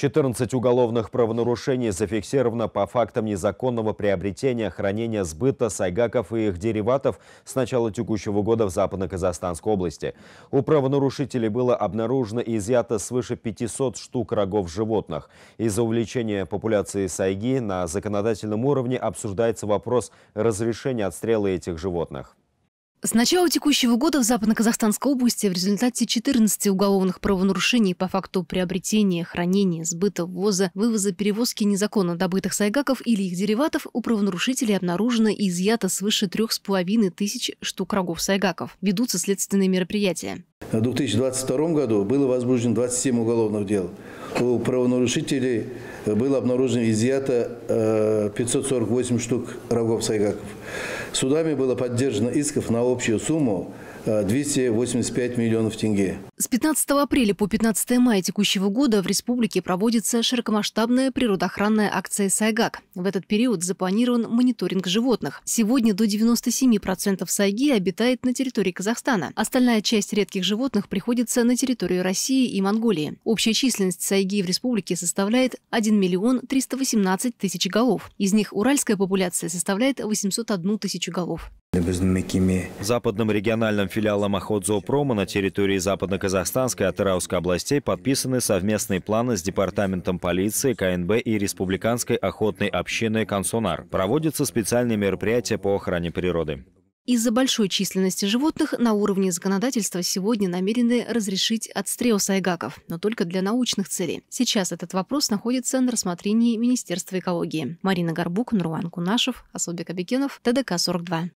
14 уголовных правонарушений зафиксировано по фактам незаконного приобретения, хранения, сбыта сайгаков и их дериватов с начала текущего года в Западно-Казахстанской области. У правонарушителей было обнаружено и изъято свыше 500 штук рогов животных. Из-за увеличения популяции сайги на законодательном уровне обсуждается вопрос разрешения отстрела этих животных. С начала текущего года в Западно-Казахстанской области в результате 14 уголовных правонарушений по факту приобретения, хранения, сбыта, ввоза, вывоза, перевозки незаконно добытых сайгаков или их дериватов у правонарушителей обнаружено и изъято свыше 3,5 тысяч штук рогов сайгаков. Ведутся следственные мероприятия. В 2022 году было возбуждено 27 уголовных дел у правонарушителей было обнаружено изъято 548 э, штук рогов сайгаков. Судами было поддержано исков на общую сумму 285 э, миллионов тенге. С 15 апреля по 15 мая текущего года в республике проводится широкомасштабная природоохранная акция «Сайгак». В этот период запланирован мониторинг животных. Сегодня до 97% сайги обитает на территории Казахстана. Остальная часть редких животных приходится на территорию России и Монголии. Общая численность сайги в республике составляет 1 миллион 318 тысяч голов. Из них уральская популяция составляет 801 тысячу голов. Западным региональным филиалом Охотзоопрома на территории Западно-Казахстанской и Атырауской областей подписаны совместные планы с Департаментом полиции, КНБ и Республиканской охотной общины «Консонар». Проводятся специальные мероприятия по охране природы. Из-за большой численности животных на уровне законодательства сегодня намерены разрешить отстрел сайгаков, но только для научных целей. Сейчас этот вопрос находится на рассмотрении Министерства экологии. Марина Горбук, Нурван Кунашев, Асылбек Абекенов, ТДК-42.